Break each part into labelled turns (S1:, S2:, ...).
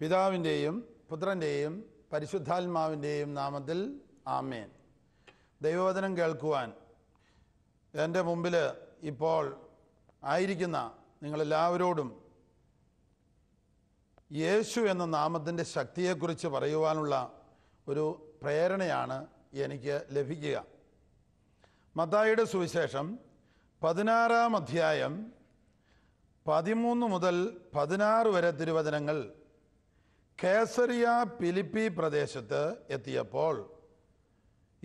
S1: പിതാവിൻ്റെയും പുത്രൻ്റെയും പരിശുദ്ധാത്മാവിൻ്റെയും നാമത്തിൽ ആമേൻ ദൈവവചനം കേൾക്കുവാൻ എൻ്റെ മുമ്പിൽ ഇപ്പോൾ ആയിരിക്കുന്ന നിങ്ങളെല്ലാവരോടും യേശു എന്ന നാമത്തിൻ്റെ ശക്തിയെക്കുറിച്ച് പറയുവാനുള്ള ഒരു പ്രേരണയാണ് എനിക്ക് ലഭിക്കുക മത്തായിയുടെ സുവിശേഷം പതിനാറാം അധ്യായം പതിമൂന്ന് മുതൽ പതിനാറ് വരെ തിരുവചനങ്ങൾ കേസരിയ പിലിപ്പി പ്രദേശത്ത് എത്തിയപ്പോൾ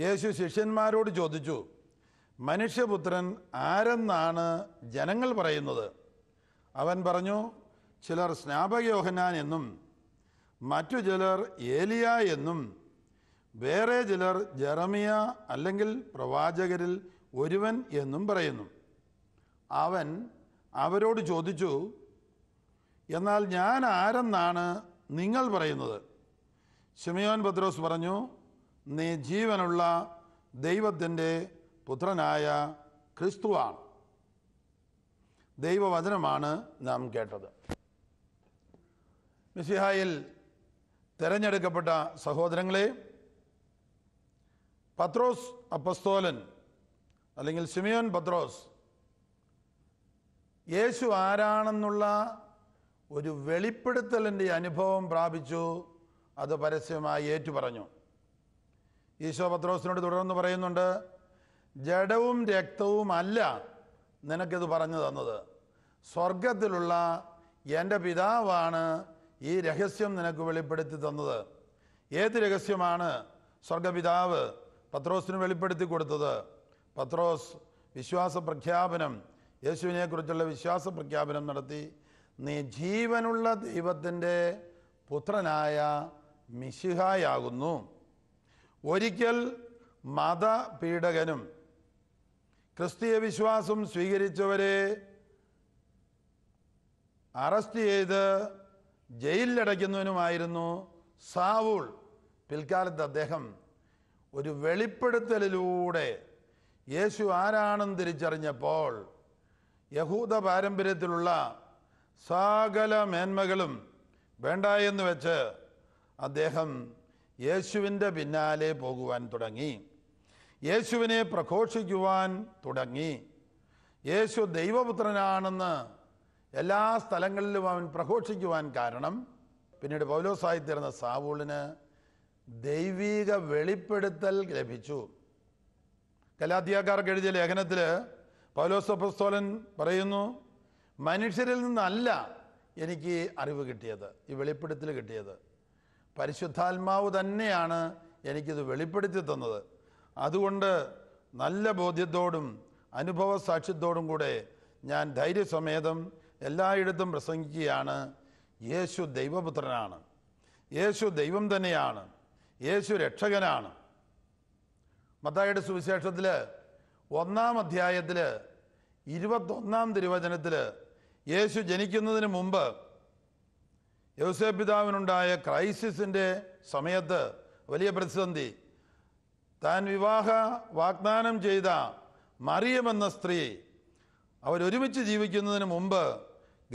S1: യേശു ശിഷ്യന്മാരോട് ചോദിച്ചു മനുഷ്യപുത്രൻ ആരെന്നാണ് ജനങ്ങൾ പറയുന്നത് അവൻ പറഞ്ഞു ചിലർ സ്നാപകയോഹനാൻ എന്നും മറ്റു ചിലർ ഏലിയ എന്നും വേറെ ചിലർ ജെറമിയ അല്ലെങ്കിൽ പ്രവാചകരിൽ ഒരുവൻ എന്നും പറയുന്നു അവൻ അവരോട് ചോദിച്ചു എന്നാൽ ഞാൻ ആരെന്നാണ് നിങ്ങൾ പറയുന്നത് ഷിമയോൻ പത്രോസ് പറഞ്ഞു നീ ജീവനുള്ള ദൈവത്തിൻ്റെ പുത്രനായ ക്രിസ്തുവാണ് ദൈവവചനമാണ് നാം കേട്ടത് മിസിഹായിൽ തിരഞ്ഞെടുക്കപ്പെട്ട സഹോദരങ്ങളെ പത്രോസ് അപ്പസ്തോലൻ അല്ലെങ്കിൽ സിമിയോൻ പത്രോസ് യേശു ആരാണെന്നുള്ള ഒരു വെളിപ്പെടുത്തലിൻ്റെ അനുഭവം പ്രാപിച്ചു അത് പരസ്യമായി ഏറ്റുപറഞ്ഞു ഈശോ പത്രോസിനോട് തുടർന്ന് പറയുന്നുണ്ട് ജഡവും രക്തവും അല്ല നിനക്കിത് പറഞ്ഞു തന്നത് സ്വർഗത്തിലുള്ള എൻ്റെ പിതാവാണ് ഈ രഹസ്യം നിനക്ക് വെളിപ്പെടുത്തി തന്നത് ഏത് രഹസ്യമാണ് സ്വർഗപിതാവ് പത്രോസിന് വെളിപ്പെടുത്തി കൊടുത്തത് പത്രോസ് വിശ്വാസ പ്രഖ്യാപനം യേശുവിനെക്കുറിച്ചുള്ള വിശ്വാസ പ്രഖ്യാപനം നടത്തി നീ ജീവനുള്ള ദൈവത്തിൻ്റെ പുത്രനായ മിശിഹായാകുന്നു ഒരിക്കൽ മതപീഡകനും ക്രിസ്തീയ വിശ്വാസം സ്വീകരിച്ചവരെ അറസ്റ്റ് ചെയ്ത് ജയിലിലടയ്ക്കുന്നതിനുമായിരുന്നു സാവൂൾ പിൽക്കാലത്ത് അദ്ദേഹം ഒരു വെളിപ്പെടുത്തലിലൂടെ യേശു ആരാണെന്ന് തിരിച്ചറിഞ്ഞപ്പോൾ യഹൂദ പാരമ്പര്യത്തിലുള്ള സകല മേന്മകളും വേണ്ട എന്ന് വെച്ച് അദ്ദേഹം യേശുവിൻ്റെ പിന്നാലെ പോകുവാൻ തുടങ്ങി യേശുവിനെ പ്രഘോഷിക്കുവാൻ തുടങ്ങി യേശു ദൈവപുത്രനാണെന്ന് എല്ലാ സ്ഥലങ്ങളിലും അവൻ പ്രഘോഷിക്കുവാൻ കാരണം പിന്നീട് പൗലോസായി തീർന്ന സാവൂളിന് ദൈവീക വെളിപ്പെടുത്തൽ ലഭിച്ചു കലാത്തിയാക്കാർക്ക് എഴുതിയ ലേഖനത്തിൽ പൗലോസ് പുസ്തോലൻ പറയുന്നു മനുഷ്യരിൽ നിന്നല്ല എനിക്ക് അറിവ് കിട്ടിയത് ഈ വെളിപ്പെടുത്തൽ കിട്ടിയത് പരിശുദ്ധാത്മാവ് തന്നെയാണ് എനിക്കിത് വെളിപ്പെടുത്തി തന്നത് അതുകൊണ്ട് നല്ല ബോധ്യത്തോടും അനുഭവ സാക്ഷ്യത്തോടും കൂടെ ഞാൻ ധൈര്യസമേതം എല്ലായിടത്തും പ്രസംഗിക്കുകയാണ് യേശു ദൈവപുത്രനാണ് യേശു ദൈവം തന്നെയാണ് യേശു രക്ഷകനാണ് മത്തായിയുടെ സുവിശേഷത്തിൽ ഒന്നാം അധ്യായത്തിൽ ഇരുപത്തൊന്നാം തിരുവചനത്തിൽ യേശു ജനിക്കുന്നതിന് മുമ്പ് യോസേഫ് പിതാവിനുണ്ടായ ക്രൈസിസിൻ്റെ സമയത്ത് വലിയ പ്രതിസന്ധി താൻ വിവാഹ വാഗ്ദാനം ചെയ്ത മറിയമെന്ന സ്ത്രീ അവരൊരുമിച്ച് ജീവിക്കുന്നതിന് മുമ്പ്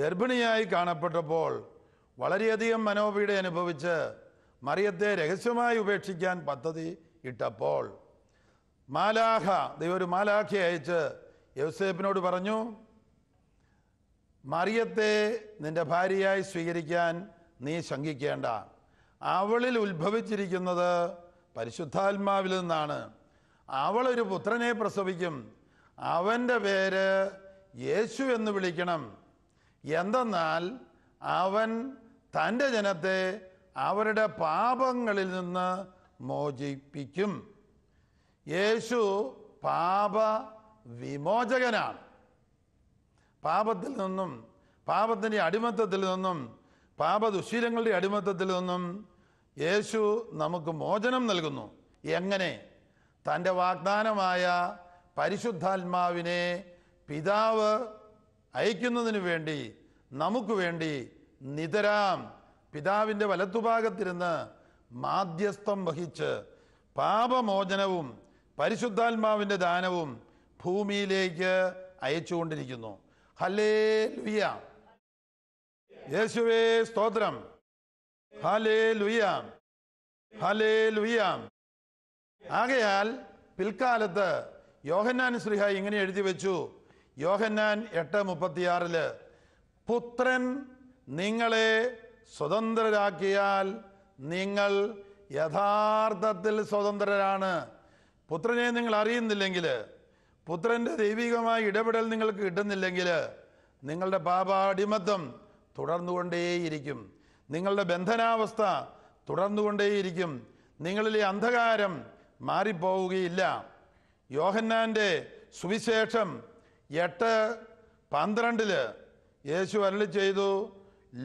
S1: ഗർഭിണിയായി കാണപ്പെട്ടപ്പോൾ വളരെയധികം മനോപീഡ അനുഭവിച്ച് മറിയത്തെ രഹസ്യമായി ഉപേക്ഷിക്കാൻ പദ്ധതി ഇട്ടപ്പോൾ മാലാഹ ദൈവം ഒരു മാലാഖയെ അയച്ച് യൗസേപ്പിനോട് പറഞ്ഞു മറിയത്തെ നിന്റെ ഭാര്യയായി സ്വീകരിക്കാൻ നീ ശങ്കിക്കേണ്ട അവളിൽ ഉത്ഭവിച്ചിരിക്കുന്നത് പരിശുദ്ധാത്മാവിൽ നിന്നാണ് അവളൊരു പുത്രനെ പ്രസവിക്കും അവൻ്റെ പേര് യേശു എന്ന് വിളിക്കണം എന്തെന്നാൽ അവൻ തൻ്റെ ജനത്തെ അവരുടെ പാപങ്ങളിൽ നിന്ന് മോചിപ്പിക്കും യേശു പാപ വിമോചകനാണ് പാപത്തിൽ നിന്നും പാപത്തിൻ്റെ അടിമത്തത്തിൽ നിന്നും പാപദുശീലങ്ങളുടെ അടിമത്തത്തിൽ നിന്നും യേശു നമുക്ക് മോചനം നൽകുന്നു എങ്ങനെ തൻ്റെ വാഗ്ദാനമായ പരിശുദ്ധാത്മാവിനെ പിതാവ് അയക്കുന്നതിന് വേണ്ടി നമുക്ക് വേണ്ടി നിതരാം പിതാവിൻ്റെ വലത്തുഭാഗത്തിരുന്ന് മാധ്യസ്ഥം വഹിച്ച് പാപമോചനവും പരിശുദ്ധാത്മാവിൻ്റെ ദാനവും ഭൂമിയിലേക്ക് അയച്ചുകൊണ്ടിരിക്കുന്നു ഹലേ ലുയ യേശുവേ സ്തോത്രം ഹലേ ലുയ ഹലേ ലുയ ആകയാൽ പിൽക്കാലത്ത് യോഹന്നാൻ ശ്രീഹ ഇങ്ങനെ എഴുതി വെച്ചു യോഹന്നാൻ എട്ട് മുപ്പത്തിയാറില് പുത്രൻ നിങ്ങളെ സ്വതന്ത്രരാക്കിയാൽ നിങ്ങൾ യഥാർത്ഥത്തിൽ സ്വതന്ത്രരാണ് പുത്രനെ നിങ്ങൾ അറിയുന്നില്ലെങ്കിൽ പുത്രന്റെ ദൈവികമായ ഇടപെടൽ നിങ്ങൾക്ക് കിട്ടുന്നില്ലെങ്കിൽ നിങ്ങളുടെ പാപാടിമത്തം തുടർന്നുകൊണ്ടേയിരിക്കും നിങ്ങളുടെ ബന്ധനാവസ്ഥ തുടർന്നുകൊണ്ടേയിരിക്കും നിങ്ങളിലെ അന്ധകാരം മാറിപ്പോവുകയില്ല യോഹന്നാൻ്റെ സുവിശേഷം എട്ട് പന്ത്രണ്ടില് യേശു അരളി ചെയ്തു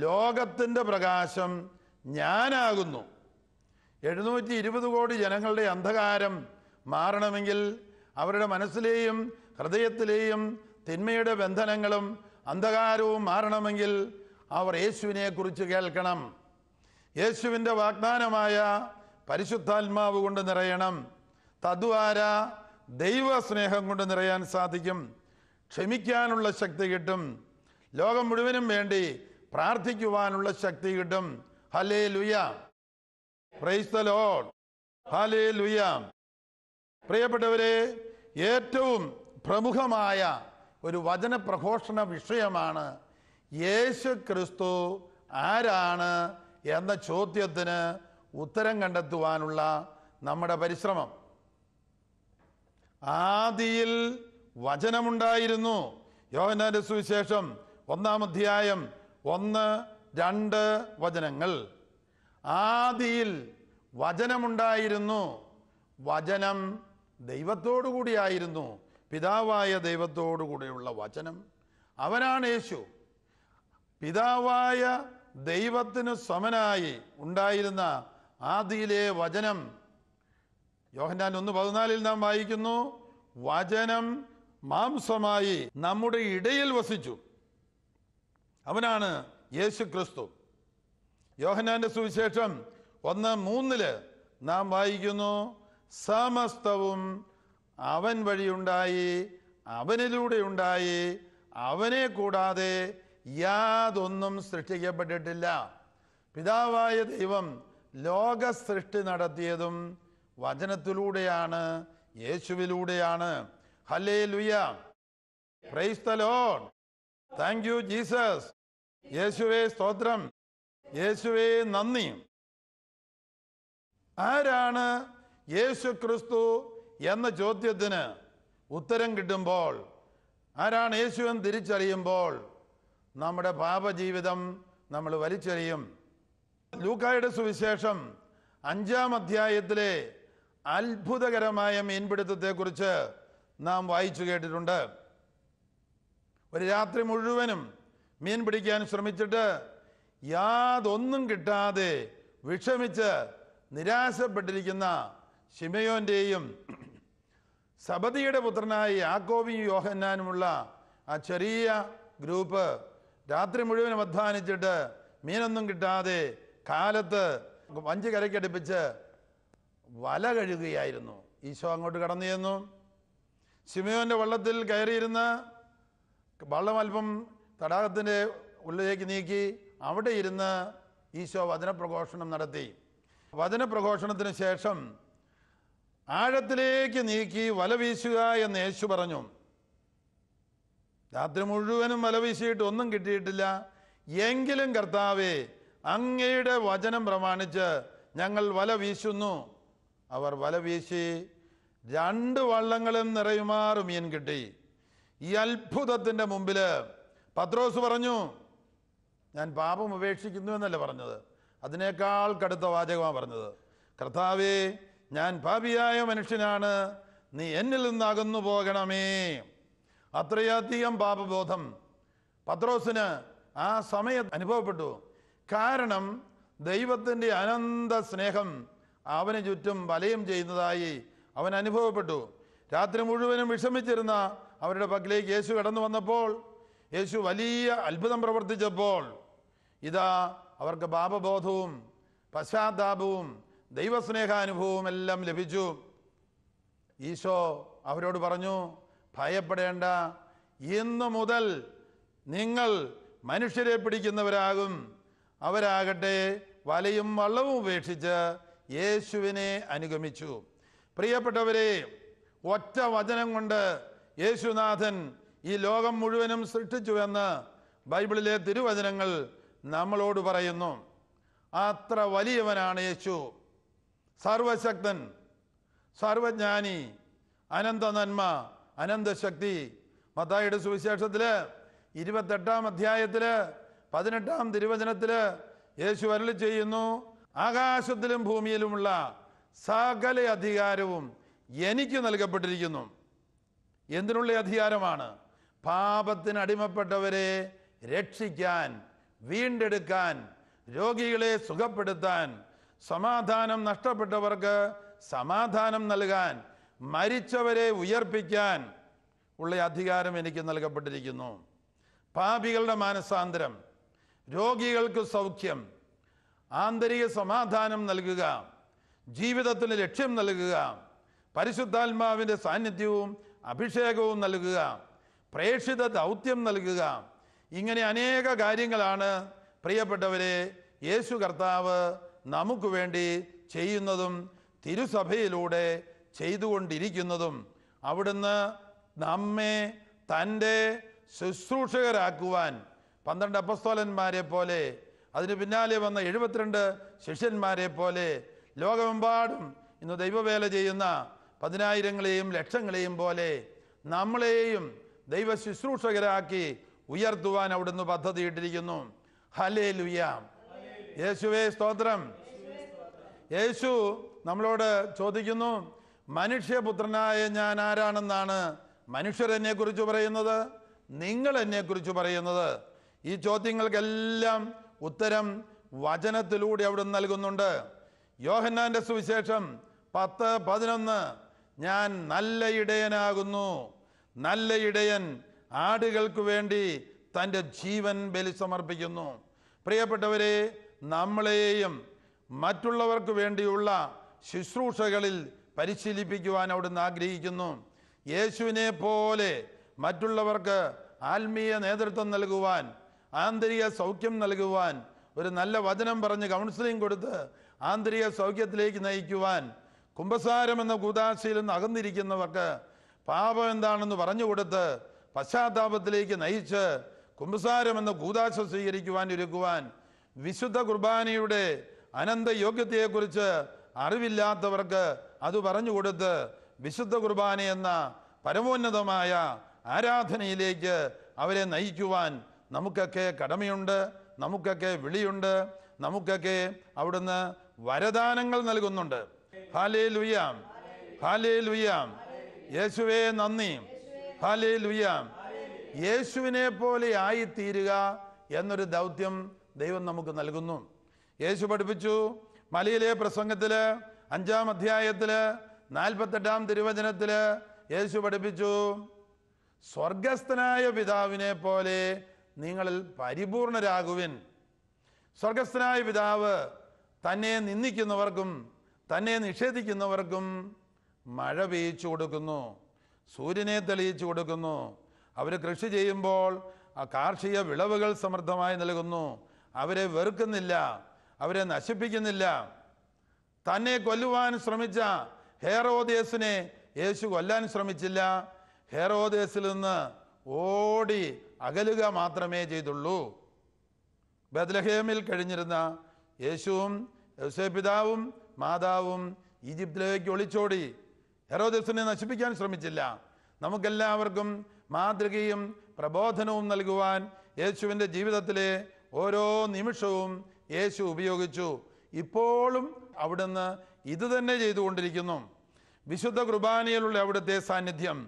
S1: ലോകത്തിൻ്റെ പ്രകാശം ഞാനാകുന്നു എഴുന്നൂറ്റി ഇരുപത് കോടി ജനങ്ങളുടെ അന്ധകാരം മാറണമെങ്കിൽ അവരുടെ മനസ്സിലെയും ഹൃദയത്തിലെയും തിന്മയുടെ ബന്ധനങ്ങളും അന്ധകാരവും മാറണമെങ്കിൽ അവർ യേശുവിനെ കുറിച്ച് കേൾക്കണം യേശുവിൻ്റെ വാഗ്ദാനമായ പരിശുദ്ധാത്മാവ് കൊണ്ട് നിറയണം തദ്വാര ദൈവസ്നേഹം കൊണ്ട് നിറയാൻ സാധിക്കും ക്ഷമിക്കാനുള്ള ശക്തി കിട്ടും ലോകം മുഴുവനും വേണ്ടി പ്രാർത്ഥിക്കുവാനുള്ള ശക്തി കിട്ടും ഹലേ ലുയ പ്രൈസ് ഹലേ ലുയ പ്രിയപ്പെട്ടവരെ ഏറ്റവും പ്രമുഖമായ ഒരു വചന പ്രഘോഷണ വിഷയമാണ് യേശു ക്രിസ്തു ആരാണ് എന്ന ചോദ്യത്തിന് ഉത്തരം കണ്ടെത്തുവാനുള്ള നമ്മുടെ പരിശ്രമം ആദിയിൽ വചനമുണ്ടായിരുന്നു യോഹനാന്റെ സുവിശേഷം ഒന്നാം അധ്യായം ഒന്ന് രണ്ട് വചനങ്ങൾ ആദിയിൽ വചനമുണ്ടായിരുന്നു വചനം ദൈവത്തോടുകൂടിയായിരുന്നു പിതാവായ കൂടിയുള്ള വചനം അവനാണ് യേശു പിതാവായ ദൈവത്തിന് സമനായി ഉണ്ടായിരുന്ന ആദിയിലെ വചനം യോഹന്നാൻ ഒന്ന് പതിനാലിൽ നാം വായിക്കുന്നു വചനം മാംസമായി നമ്മുടെ ഇടയിൽ വസിച്ചു അവനാണ് യേശു ക്രിസ്തു യോഹനാന്റെ സുവിശേഷം ഒന്ന് മൂന്നില് നാം വായിക്കുന്നു സമസ്തവും അവൻ വഴിയുണ്ടായി അവനിലൂടെ ഉണ്ടായി അവനെ കൂടാതെ യാതൊന്നും സൃഷ്ടിക്കപ്പെട്ടിട്ടില്ല പിതാവായ ദൈവം ലോക സൃഷ്ടി നടത്തിയതും വചനത്തിലൂടെയാണ് യേശുവിലൂടെയാണ് ഹലേ ലുയ പ്രൈസ് താങ്ക് യു ജീസസ് യേശുവേ സ്തോത്രം യേശുവേ നന്ദി ആരാണ് യേശു ക്രിസ്തു എന്ന ചോദ്യത്തിന് ഉത്തരം കിട്ടുമ്പോൾ ആരാണ് യേശുവൻ തിരിച്ചറിയുമ്പോൾ നമ്മുടെ പാപജീവിതം നമ്മൾ വലിച്ചെറിയും ലൂക്കായുടെ സുവിശേഷം അഞ്ചാം അധ്യായത്തിലെ അത്ഭുതകരമായ മീൻപിടുത്തത്തെക്കുറിച്ച് നാം വായിച്ചു കേട്ടിട്ടുണ്ട് ഒരു രാത്രി മുഴുവനും മീൻ പിടിക്കാൻ ശ്രമിച്ചിട്ട് യാതൊന്നും കിട്ടാതെ വിഷമിച്ച് നിരാശപ്പെട്ടിരിക്കുന്ന ഷിമയോൻ്റെയും സബദിയുടെ പുത്രനായ യാക്കോബും യോഹന്നാനുമുള്ള ആ ചെറിയ ഗ്രൂപ്പ് രാത്രി മുഴുവനും അധ്വാനിച്ചിട്ട് മീനൊന്നും കിട്ടാതെ കാലത്ത് വഞ്ചി കരയ്ക്കടുപ്പിച്ച് വല കഴുകുകയായിരുന്നു ഈശോ അങ്ങോട്ട് കടന്നു ചെന്നു ശിമയോൻ്റെ വള്ളത്തിൽ കയറിയിരുന്ന് വള്ളം അല്പം തടാകത്തിൻ്റെ ഉള്ളിലേക്ക് നീക്കി അവിടെ ഇരുന്ന് ഈശോ വചനപ്രഘോഷണം നടത്തി വചനപ്രഘോഷണത്തിന് ശേഷം ആഴത്തിലേക്ക് നീക്കി വല വീശുക എന്ന് യേശു പറഞ്ഞു രാത്രി മുഴുവനും വല വീശിയിട്ട് ഒന്നും കിട്ടിയിട്ടില്ല എങ്കിലും കർത്താവേ അങ്ങയുടെ വചനം പ്രമാണിച്ച് ഞങ്ങൾ വല വീശുന്നു അവർ വല വീശി രണ്ട് വള്ളങ്ങളും നിറയുമാറും മീൻ കിട്ടി ഈ അത്ഭുതത്തിൻ്റെ മുമ്പിൽ പത്രോസ് പറഞ്ഞു ഞാൻ പാപം ഉപേക്ഷിക്കുന്നു എന്നല്ല പറഞ്ഞത് അതിനേക്കാൾ കടുത്ത വാചകമാണ് പറഞ്ഞത് കർത്താവേ ഞാൻ ഭാവിയായ മനുഷ്യനാണ് നീ എന്നിൽ നിന്നകന്നു പോകണമേ അത്രയധികം പാപബോധം പത്രോസിന് ആ സമയത്ത് അനുഭവപ്പെട്ടു കാരണം ദൈവത്തിൻ്റെ അനന്ത സ്നേഹം അവന് ചുറ്റും വലയം ചെയ്യുന്നതായി അവൻ അനുഭവപ്പെട്ടു രാത്രി മുഴുവനും വിഷമിച്ചിരുന്ന അവരുടെ പക്കലേക്ക് യേശു കടന്നു വന്നപ്പോൾ യേശു വലിയ അത്ഭുതം പ്രവർത്തിച്ചപ്പോൾ ഇതാ അവർക്ക് പാപബോധവും പശ്ചാത്താപവും ദൈവസ്നേഹാനുഭവവും എല്ലാം ലഭിച്ചു ഈശോ അവരോട് പറഞ്ഞു ഭയപ്പെടേണ്ട ഇന്നു മുതൽ നിങ്ങൾ മനുഷ്യരെ പിടിക്കുന്നവരാകും അവരാകട്ടെ വലയും വള്ളവും ഉപേക്ഷിച്ച് യേശുവിനെ അനുഗമിച്ചു പ്രിയപ്പെട്ടവരെ ഒറ്റ വചനം കൊണ്ട് യേശുനാഥൻ ഈ ലോകം മുഴുവനും സൃഷ്ടിച്ചുവെന്ന് ബൈബിളിലെ തിരുവചനങ്ങൾ നമ്മളോട് പറയുന്നു അത്ര വലിയവനാണ് യേശു സർവശക്തൻ സർവജ്ഞാനി അനന്ത നന്മ അനന്തശക്തി മത്തായിയുടെ സുവിശേഷത്തില് ഇരുപത്തെട്ടാം അധ്യായത്തില് പതിനെട്ടാം തിരുവചനത്തില് യേശു അരളി ചെയ്യുന്നു ആകാശത്തിലും ഭൂമിയിലുമുള്ള സകല അധികാരവും എനിക്ക് നൽകപ്പെട്ടിരിക്കുന്നു എന്തിനുള്ള അധികാരമാണ് പാപത്തിന് അടിമപ്പെട്ടവരെ രക്ഷിക്കാൻ വീണ്ടെടുക്കാൻ രോഗികളെ സുഖപ്പെടുത്താൻ സമാധാനം നഷ്ടപ്പെട്ടവർക്ക് സമാധാനം നൽകാൻ മരിച്ചവരെ ഉയർപ്പിക്കാൻ ഉള്ള അധികാരം എനിക്ക് നൽകപ്പെട്ടിരിക്കുന്നു പാപികളുടെ മാനസാന്തരം രോഗികൾക്ക് സൗഖ്യം ആന്തരിക സമാധാനം നൽകുക ജീവിതത്തിന് ലക്ഷ്യം നൽകുക പരിശുദ്ധാത്മാവിൻ്റെ സാന്നിധ്യവും അഭിഷേകവും നൽകുക പ്രേക്ഷിത ദൗത്യം നൽകുക ഇങ്ങനെ അനേക കാര്യങ്ങളാണ് പ്രിയപ്പെട്ടവരെ യേശു കർത്താവ് നമുക്ക് വേണ്ടി ചെയ്യുന്നതും തിരുസഭയിലൂടെ ചെയ്തുകൊണ്ടിരിക്കുന്നതും അവിടുന്ന് നമ്മെ തൻ്റെ ശുശ്രൂഷകരാക്കുവാൻ പന്ത്രണ്ട് അപ്പസ്തോലന്മാരെ പോലെ അതിന് പിന്നാലെ വന്ന എഴുപത്തിരണ്ട് ശിഷ്യന്മാരെ പോലെ ലോകമെമ്പാടും ഇന്ന് ദൈവവേല ചെയ്യുന്ന പതിനായിരങ്ങളെയും ലക്ഷങ്ങളെയും പോലെ നമ്മളെയും ദൈവ ശുശ്രൂഷകരാക്കി ഉയർത്തുവാൻ അവിടുന്ന് പദ്ധതിയിട്ടിരിക്കുന്നു ഹലേ ലുയാം യേശുവേ സ്തോത്രം യേശു നമ്മളോട് ചോദിക്കുന്നു മനുഷ്യപുത്രനായ ഞാൻ ആരാണെന്നാണ് മനുഷ്യരെന്നെ കുറിച്ച് പറയുന്നത് നിങ്ങൾ എന്നെ കുറിച്ച് പറയുന്നത് ഈ ചോദ്യങ്ങൾക്കെല്ലാം ഉത്തരം വചനത്തിലൂടെ അവിടെ നൽകുന്നുണ്ട് യോഹന്നാന്റെ സുവിശേഷം പത്ത് പതിനൊന്ന് ഞാൻ നല്ല ഇടയനാകുന്നു നല്ല ഇടയൻ ആടുകൾക്ക് വേണ്ടി തൻ്റെ ജീവൻ ബലി സമർപ്പിക്കുന്നു പ്രിയപ്പെട്ടവരെ നമ്മളെയും മറ്റുള്ളവർക്ക് വേണ്ടിയുള്ള ശുശ്രൂഷകളിൽ പരിശീലിപ്പിക്കുവാൻ അവിടുന്ന് ആഗ്രഹിക്കുന്നു യേശുവിനെ പോലെ മറ്റുള്ളവർക്ക് ആത്മീയ നേതൃത്വം നൽകുവാൻ ആന്തരിക സൗഖ്യം നൽകുവാൻ ഒരു നല്ല വചനം പറഞ്ഞ് കൗൺസിലിംഗ് കൊടുത്ത് ആന്തരിക സൗഖ്യത്തിലേക്ക് നയിക്കുവാൻ കുംഭസാരം എന്ന കൂതാശയിൽ നിന്ന് അകന്നിരിക്കുന്നവർക്ക് പാപം എന്താണെന്ന് പറഞ്ഞു കൊടുത്ത് പശ്ചാത്താപത്തിലേക്ക് നയിച്ച് കുംഭസാരം എന്ന കൂതാശ സ്വീകരിക്കുവാൻ ഒരുക്കുവാൻ വിശുദ്ധ കുർബാനയുടെ അനന്ത യോഗ്യതയെക്കുറിച്ച് അറിവില്ലാത്തവർക്ക് അത് പറഞ്ഞു കൊടുത്ത് വിശുദ്ധ കുർബാന എന്ന പരമോന്നതമായ ആരാധനയിലേക്ക് അവരെ നയിക്കുവാൻ നമുക്കൊക്കെ കടമയുണ്ട് നമുക്കൊക്കെ വിളിയുണ്ട് നമുക്കൊക്കെ അവിടുന്ന് വരദാനങ്ങൾ നൽകുന്നുണ്ട് ഹാലേ ലുയാം ഹാലേ ലുയാം യേശുവേ നന്ദി ഹാലേ ലുയാം യേശുവിനെ പോലെ ആയിത്തീരുക എന്നൊരു ദൗത്യം ദൈവം നമുക്ക് നൽകുന്നു യേശു പഠിപ്പിച്ചു മലയിലെ പ്രസംഗത്തിൽ അഞ്ചാം അധ്യായത്തിൽ നാൽപ്പത്തെട്ടാം തിരുവചനത്തിൽ യേശു പഠിപ്പിച്ചു സ്വർഗസ്ഥനായ പിതാവിനെ പോലെ നിങ്ങളിൽ പരിപൂർണരാകുവിൻ സ്വർഗസ്ഥനായ പിതാവ് തന്നെ നിന്ദിക്കുന്നവർക്കും തന്നെ നിഷേധിക്കുന്നവർക്കും മഴ പെയ്ച്ചു കൊടുക്കുന്നു സൂര്യനെ തെളിയിച്ചു കൊടുക്കുന്നു അവർ കൃഷി ചെയ്യുമ്പോൾ ആ കാർഷിക വിളവുകൾ സമൃദ്ധമായി നൽകുന്നു അവരെ വെറുക്കുന്നില്ല അവരെ നശിപ്പിക്കുന്നില്ല തന്നെ കൊല്ലുവാൻ ശ്രമിച്ച ഹേറോദേസിനെ യേശു കൊല്ലാൻ ശ്രമിച്ചില്ല ഹേറോദേസിൽ നിന്ന് ഓടി അകലുക മാത്രമേ ചെയ്തുള്ളൂ ബദലഹേമിൽ കഴിഞ്ഞിരുന്ന യേശുവും പിതാവും മാതാവും ഈജിപ്തിലേക്ക് ഒളിച്ചോടി ഹെറോദേസിനെ നശിപ്പിക്കാൻ ശ്രമിച്ചില്ല നമുക്കെല്ലാവർക്കും മാതൃകയും പ്രബോധനവും നൽകുവാൻ യേശുവിൻ്റെ ജീവിതത്തിലെ ഓരോ നിമിഷവും യേശു ഉപയോഗിച്ചു ഇപ്പോഴും അവിടുന്ന് ഇത് തന്നെ ചെയ്തുകൊണ്ടിരിക്കുന്നു വിശുദ്ധ കുർബാനയിലുള്ള അവിടുത്തെ സാന്നിധ്യം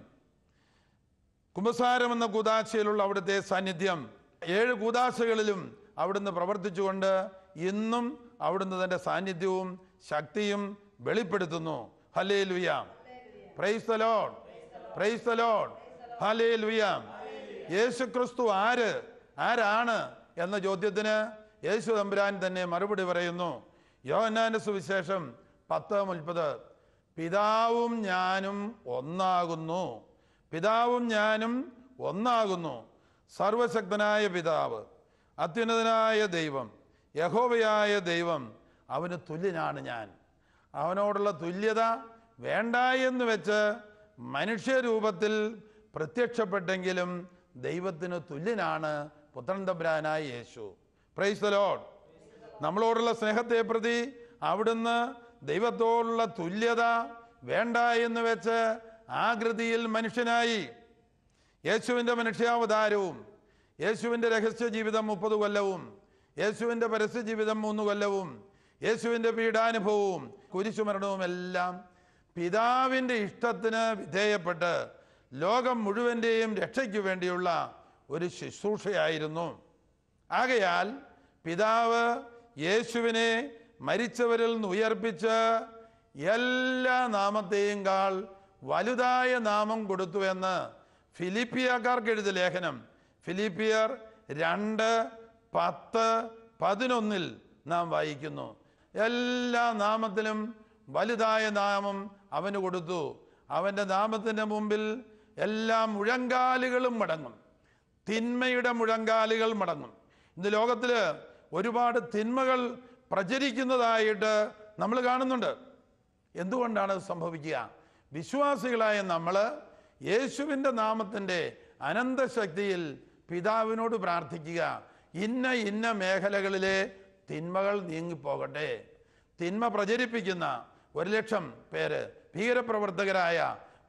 S1: കുമ്പസാരം എന്ന കൂതാശയിലുള്ള അവിടുത്തെ സാന്നിധ്യം ഏഴ് കൂതാശകളിലും അവിടുന്ന് പ്രവർത്തിച്ചുകൊണ്ട് ഇന്നും അവിടുന്ന് തൻ്റെ സാന്നിധ്യവും ശക്തിയും വെളിപ്പെടുത്തുന്നു hallelujah praise the praise the hallelujah യേശു ക്രിസ്തു ആര് ആരാണ് എന്ന ചോദ്യത്തിന് യേശു തമ്പുരാൻ തന്നെ മറുപടി പറയുന്നു യോഹന്നാന്റെ സുവിശേഷം പത്ത് മുപ്പത് പിതാവും ഞാനും ഒന്നാകുന്നു പിതാവും ഞാനും ഒന്നാകുന്നു സർവശക്തനായ പിതാവ് അത്യുന്നതനായ ദൈവം യഹോവയായ ദൈവം അവന് തുല്യനാണ് ഞാൻ അവനോടുള്ള തുല്യത വേണ്ട എന്ന് വെച്ച് മനുഷ്യരൂപത്തിൽ പ്രത്യക്ഷപ്പെട്ടെങ്കിലും ദൈവത്തിന് തുല്യനാണ് പുത്രൻ തമ്പുരാനായ യേശു പ്രൈസ് ലോഡ് നമ്മളോടുള്ള സ്നേഹത്തെ പ്രതി അവിടുന്ന് ദൈവത്തോടുള്ള തുല്യത വേണ്ട എന്ന് വെച്ച് ആകൃതിയിൽ മനുഷ്യനായി യേശുവിൻ്റെ മനുഷ്യാവതാരവും യേശുവിൻ്റെ രഹസ്യ ജീവിതം മുപ്പത് കൊല്ലവും യേശുവിൻ്റെ പരസ്യ ജീവിതം മൂന്ന് കൊല്ലവും യേശുവിൻ്റെ പീഡാനുഭവവും കുരിശുമരണവും എല്ലാം പിതാവിൻ്റെ ഇഷ്ടത്തിന് വിധേയപ്പെട്ട് ലോകം മുഴുവൻ്റെയും രക്ഷയ്ക്ക് വേണ്ടിയുള്ള ഒരു ശുശ്രൂഷയായിരുന്നു ആകയാൽ പിതാവ് യേശുവിനെ മരിച്ചവരിൽ നിന്ന് ഉയർപ്പിച്ച് എല്ലാ നാമത്തെയും കാൾ വലുതായ നാമം കൊടുത്തു എന്ന് ഫിലിപ്പിയക്കാർക്ക് എഴുതിയ ലേഖനം ഫിലിപ്പിയർ രണ്ട് പത്ത് പതിനൊന്നിൽ നാം വായിക്കുന്നു എല്ലാ നാമത്തിലും വലുതായ നാമം അവന് കൊടുത്തു അവൻ്റെ നാമത്തിൻ്റെ മുമ്പിൽ എല്ലാ മുഴങ്കാലുകളും മടങ്ങും തിന്മയുടെ മുഴങ്കാലുകൾ മടങ്ങും ഇന്ന് ലോകത്തിൽ ഒരുപാട് തിന്മകൾ പ്രചരിക്കുന്നതായിട്ട് നമ്മൾ കാണുന്നുണ്ട് എന്തുകൊണ്ടാണ് സംഭവിക്കുക വിശ്വാസികളായ നമ്മൾ യേശുവിൻ്റെ നാമത്തിൻ്റെ അനന്തശക്തിയിൽ പിതാവിനോട് പ്രാർത്ഥിക്കുക ഇന്ന ഇന്ന മേഖലകളിലെ തിന്മകൾ നീങ്ങിപ്പോകട്ടെ തിന്മ പ്രചരിപ്പിക്കുന്ന ഒരു ലക്ഷം പേര് ഭീകരപ്രവർത്തകരായ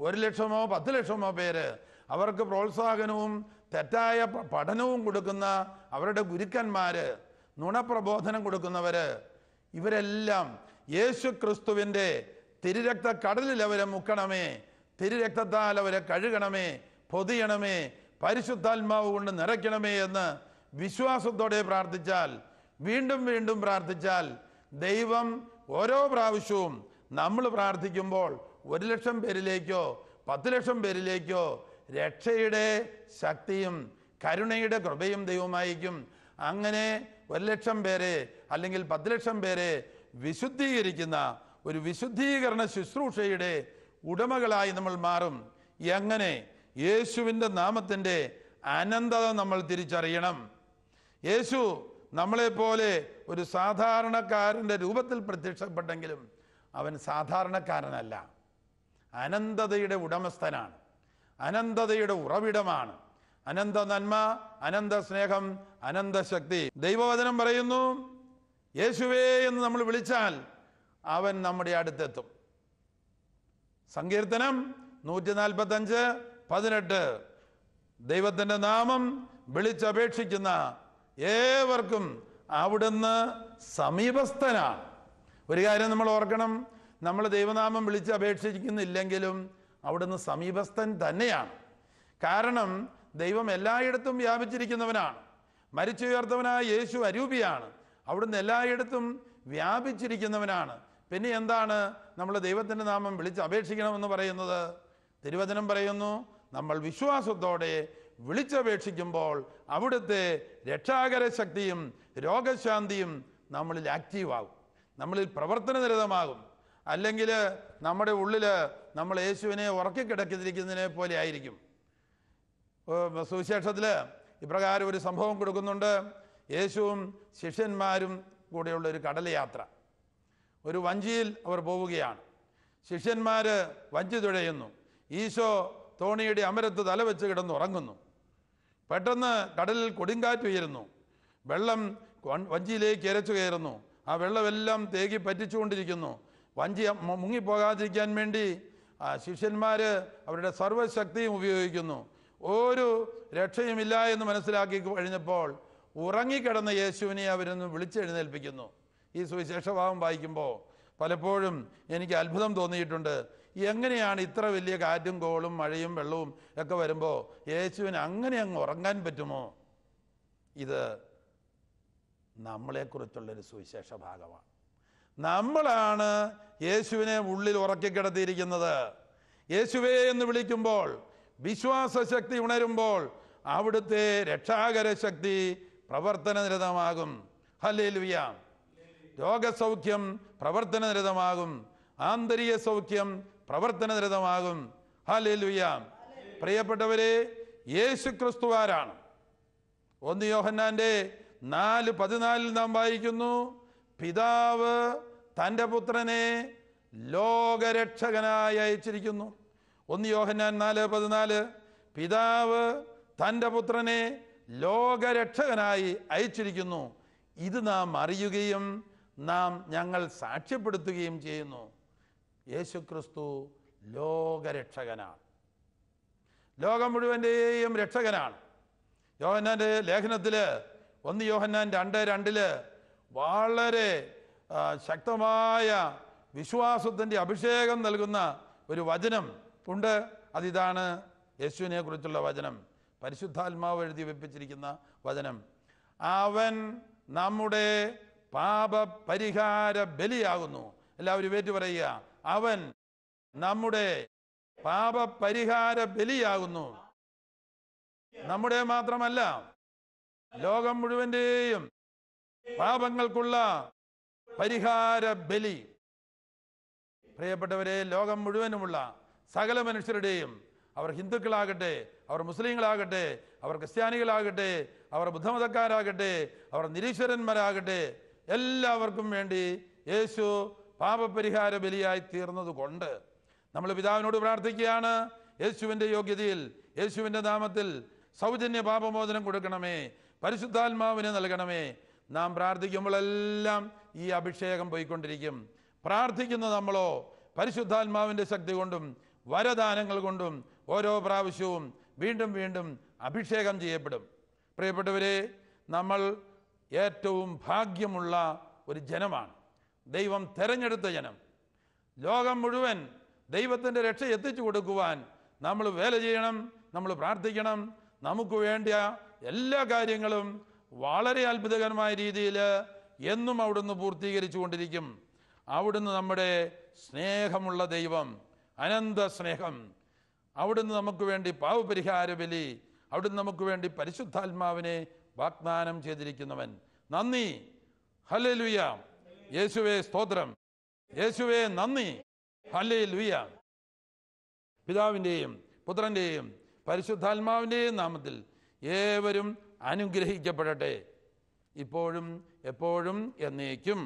S1: ഒരു ലക്ഷമോ പത്ത് ലക്ഷമോ പേര് അവർക്ക് പ്രോത്സാഹനവും തെറ്റായ പഠനവും കൊടുക്കുന്ന അവരുടെ ഗുരുക്കന്മാർ നുണപ്രബോധനം കൊടുക്കുന്നവർ ഇവരെല്ലാം യേശു ക്രിസ്തുവിൻ്റെ തിരുരക്ത കടലിൽ അവരെ മുക്കണമേ തിരുരക്തത്താൽ അവരെ കഴുകണമേ പൊതിയണമേ പരിശുദ്ധാത്മാവ് കൊണ്ട് നിറയ്ക്കണമേ എന്ന് വിശ്വാസത്തോടെ പ്രാർത്ഥിച്ചാൽ വീണ്ടും വീണ്ടും പ്രാർത്ഥിച്ചാൽ ദൈവം ഓരോ പ്രാവശ്യവും നമ്മൾ പ്രാർത്ഥിക്കുമ്പോൾ ഒരു ലക്ഷം പേരിലേക്കോ പത്ത് ലക്ഷം പേരിലേക്കോ രക്ഷയുടെ ശക്തിയും കരുണയുടെ കൃപയും ദൈവമായിരിക്കും അങ്ങനെ ഒരു ലക്ഷം പേരെ അല്ലെങ്കിൽ പത്ത് ലക്ഷം പേരെ വിശുദ്ധീകരിക്കുന്ന ഒരു വിശുദ്ധീകരണ ശുശ്രൂഷയുടെ ഉടമകളായി നമ്മൾ മാറും എങ്ങനെ യേശുവിൻ്റെ നാമത്തിൻ്റെ അനന്തത നമ്മൾ തിരിച്ചറിയണം യേശു നമ്മളെപ്പോലെ ഒരു സാധാരണക്കാരൻ്റെ രൂപത്തിൽ പ്രത്യക്ഷപ്പെട്ടെങ്കിലും അവൻ സാധാരണക്കാരനല്ല അനന്തതയുടെ ഉടമസ്ഥനാണ് അനന്തതയുടെ ഉറവിടമാണ് അനന്ത നന്മ അനന്ത സ്നേഹം അനന്ത ശക്തി ദൈവവചനം പറയുന്നു യേശുവേ എന്ന് നമ്മൾ വിളിച്ചാൽ അവൻ നമ്മുടെ അടുത്തെത്തും സങ്കീർത്തനം നൂറ്റി നാൽപ്പത്തഞ്ച് പതിനെട്ട് ദൈവത്തിൻ്റെ നാമം വിളിച്ചപേക്ഷിക്കുന്ന ഏവർക്കും അവിടുന്ന് സമീപസ്ഥനാണ് ഒരു കാര്യം നമ്മൾ ഓർക്കണം നമ്മൾ ദൈവനാമം വിളിച്ച് അപേക്ഷിക്കുന്നില്ലെങ്കിലും അവിടുന്ന് സമീപസ്ഥൻ തന്നെയാണ് കാരണം ദൈവം എല്ലായിടത്തും വ്യാപിച്ചിരിക്കുന്നവനാണ് മരിച്ചുയർത്തവനായ യേശു അരൂപിയാണ് അവിടുന്ന് എല്ലായിടത്തും വ്യാപിച്ചിരിക്കുന്നവനാണ് പിന്നെ എന്താണ് നമ്മൾ ദൈവത്തിൻ്റെ നാമം വിളിച്ച് അപേക്ഷിക്കണമെന്ന് പറയുന്നത് തിരുവചനം പറയുന്നു നമ്മൾ വിശ്വാസത്തോടെ വിളിച്ചപേക്ഷിക്കുമ്പോൾ അവിടുത്തെ രക്ഷാകര ശക്തിയും രോഗശാന്തിയും നമ്മളിൽ ആക്റ്റീവാകും നമ്മളിൽ പ്രവർത്തനനിരതമാകും അല്ലെങ്കിൽ നമ്മുടെ ഉള്ളിൽ നമ്മൾ യേശുവിനെ ഉറക്കിക്കിടക്കിരിക്കുന്നതിനെ പോലെ ആയിരിക്കും സുവിശേഷത്തിൽ ഇപ്രകാരം ഒരു സംഭവം കൊടുക്കുന്നുണ്ട് യേശുവും ശിഷ്യന്മാരും കൂടെയുള്ള ഒരു കടലയാത്ര ഒരു വഞ്ചിയിൽ അവർ പോവുകയാണ് ശിഷ്യന്മാർ വഞ്ചി തുഴയുന്നു ഈശോ തോണിയുടെ അമരത്ത് തലവെച്ച് കിടന്ന് ഉറങ്ങുന്നു പെട്ടെന്ന് കടലിൽ കൊടുങ്കാറ്റ് ഉയരുന്നു വെള്ളം വഞ്ചിയിലേക്ക് ഇരച്ചു കയറുന്നു ആ വെള്ളമെല്ലാം തേകി പറ്റിച്ചുകൊണ്ടിരിക്കുന്നു വഞ്ചി മുങ്ങിപ്പോകാതിരിക്കാൻ വേണ്ടി ശിഷ്യന്മാർ അവരുടെ സർവശക്തിയും ഉപയോഗിക്കുന്നു ഒരു രക്ഷയുമില്ല എന്ന് മനസ്സിലാക്കി കഴിഞ്ഞപ്പോൾ ഉറങ്ങിക്കിടന്ന യേശുവിനെ അവരൊന്ന് വിളിച്ചെഴുന്നേൽപ്പിക്കുന്നു ഈ സുവിശേഷഭാവം വായിക്കുമ്പോൾ പലപ്പോഴും എനിക്ക് അത്ഭുതം തോന്നിയിട്ടുണ്ട് എങ്ങനെയാണ് ഇത്ര വലിയ കാറ്റും കോളും മഴയും വെള്ളവും ഒക്കെ വരുമ്പോൾ യേശുവിന് അങ്ങനെ അങ്ങ് ഉറങ്ങാൻ പറ്റുമോ ഇത് നമ്മളെക്കുറിച്ചുള്ളൊരു സുവിശേഷ ഭാഗമാണ് നമ്മളാണ് യേശുവിനെ ഉള്ളിൽ ഉറക്കിക്കിടത്തിയിരിക്കുന്നത് യേശുവേ എന്ന് വിളിക്കുമ്പോൾ വിശ്വാസശക്തി ഉണരുമ്പോൾ അവിടുത്തെ രക്ഷാകര ശക്തി പ്രവർത്തനനിരതമാകും ഹലേലുയ രോഗസൗഖ്യം പ്രവർത്തനനിരതമാകും ആന്തരിക സൗഖ്യം പ്രവർത്തനനിരതമാകും ഹലേലുയ പ്രിയപ്പെട്ടവരെ യേശു ക്രിസ്തുവാരാണ് ഒന്ന് യോഹന്നാന്റെ നാല് പതിനാലിൽ നാം വായിക്കുന്നു പിതാവ് തൻ്റെ പുത്രനെ ലോകരക്ഷകനായി അയച്ചിരിക്കുന്നു ഒന്ന് യോഹന്നാൻ നാല് പതിനാല് പിതാവ് തൻ്റെ പുത്രനെ ലോകരക്ഷകനായി അയച്ചിരിക്കുന്നു ഇത് നാം അറിയുകയും നാം ഞങ്ങൾ സാക്ഷ്യപ്പെടുത്തുകയും ചെയ്യുന്നു യേശു ക്രിസ്തു ലോകരക്ഷകനാണ് ലോകം മുഴുവൻ്റെയും രക്ഷകനാണ് യോഹന്നാൻ്റെ ലേഖനത്തിൽ ഒന്ന് യോഹന്നാൻ രണ്ട് രണ്ടില് വളരെ ശക്തമായ വിശ്വാസത്തിൻ്റെ അഭിഷേകം നൽകുന്ന ഒരു വചനം ഉണ്ട് അതിതാണ് യേശുവിനെ കുറിച്ചുള്ള വചനം പരിശുദ്ധാത്മാവ് എഴുതി വെപ്പിച്ചിരിക്കുന്ന വചനം അവൻ നമ്മുടെ പാപപരിഹാര ബലിയാകുന്നു എല്ലാവരും വേറ്റ് പറയുക അവൻ നമ്മുടെ പാപപരിഹാര ബലിയാകുന്നു നമ്മുടെ മാത്രമല്ല ലോകം മുഴുവൻ്റെയും പാപങ്ങൾക്കുള്ള പരിഹാര ബലി പ്രിയപ്പെട്ടവരെ ലോകം മുഴുവനുമുള്ള സകല മനുഷ്യരുടെയും അവർ ഹിന്ദുക്കളാകട്ടെ അവർ മുസ്ലിങ്ങളാകട്ടെ അവർ ക്രിസ്ത്യാനികളാകട്ടെ അവർ ബുദ്ധമതക്കാരാകട്ടെ അവർ നിരീശ്വരന്മാരാകട്ടെ എല്ലാവർക്കും വേണ്ടി യേശു പാപപരിഹാര ബലിയായി തീർന്നത് കൊണ്ട് നമ്മൾ പിതാവിനോട് പ്രാർത്ഥിക്കുകയാണ് യേശുവിൻ്റെ യോഗ്യതയിൽ യേശുവിൻ്റെ നാമത്തിൽ സൗജന്യ പാപമോചനം കൊടുക്കണമേ പരിശുദ്ധാത്മാവിനെ നൽകണമേ നാം പ്രാർത്ഥിക്കുമ്പോഴെല്ലാം ഈ അഭിഷേകം പോയിക്കൊണ്ടിരിക്കും പ്രാർത്ഥിക്കുന്ന നമ്മളോ പരിശുദ്ധാത്മാവിൻ്റെ ശക്തി കൊണ്ടും വരദാനങ്ങൾ കൊണ്ടും ഓരോ പ്രാവശ്യവും വീണ്ടും വീണ്ടും അഭിഷേകം ചെയ്യപ്പെടും പ്രിയപ്പെട്ടവരെ നമ്മൾ ഏറ്റവും ഭാഗ്യമുള്ള ഒരു ജനമാണ് ദൈവം തെരഞ്ഞെടുത്ത ജനം ലോകം മുഴുവൻ ദൈവത്തിൻ്റെ രക്ഷ എത്തിച്ചു കൊടുക്കുവാൻ നമ്മൾ വേല ചെയ്യണം നമ്മൾ പ്രാർത്ഥിക്കണം നമുക്ക് വേണ്ട എല്ലാ കാര്യങ്ങളും വളരെ അത്ഭുതകരമായ രീതിയിൽ എന്നും അവിടുന്ന് പൂർത്തീകരിച്ചു കൊണ്ടിരിക്കും അവിടുന്ന് നമ്മുടെ സ്നേഹമുള്ള ദൈവം അനന്ത സ്നേഹം അവിടുന്ന് നമുക്ക് വേണ്ടി പാവപരിഹാര ബലി അവിടുന്ന് നമുക്ക് വേണ്ടി പരിശുദ്ധാത്മാവിനെ വാഗ്ദാനം ചെയ്തിരിക്കുന്നവൻ നന്ദി ഹലേ ലുയ യേശുവേ സ്തോത്രം യേശുവേ നന്ദി ഹലേ ലുയ പിതാവിൻ്റെയും പുത്രൻ്റെയും പരിശുദ്ധാത്മാവിൻ്റെയും നാമത്തിൽ ഏവരും അനുഗ്രഹിക്കപ്പെടട്ടെ ഇപ്പോഴും എപ്പോഴും എന്നേക്കും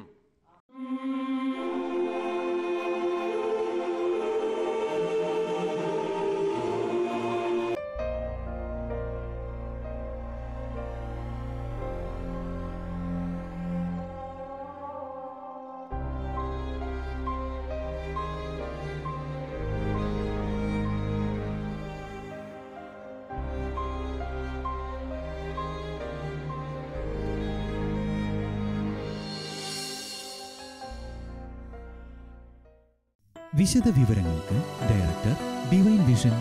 S1: വിശദ വിവരങ്ങൾക്ക് director divine vision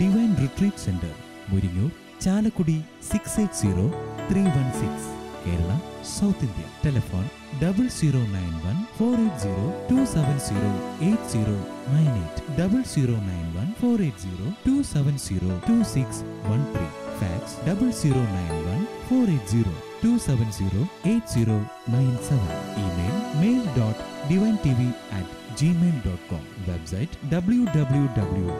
S1: divine retreat centre Muringoor Chalakudy six eight zero three one six Kerala south India telephone double zero nine one four eight zero two seven zero eight zero nine eight double zero nine one four eight zero two seven zero two six one three fax double zero nine one four eight zero two seven zero eight zero nine seven email mail dot divine T V at gmail.com website www.drcm.org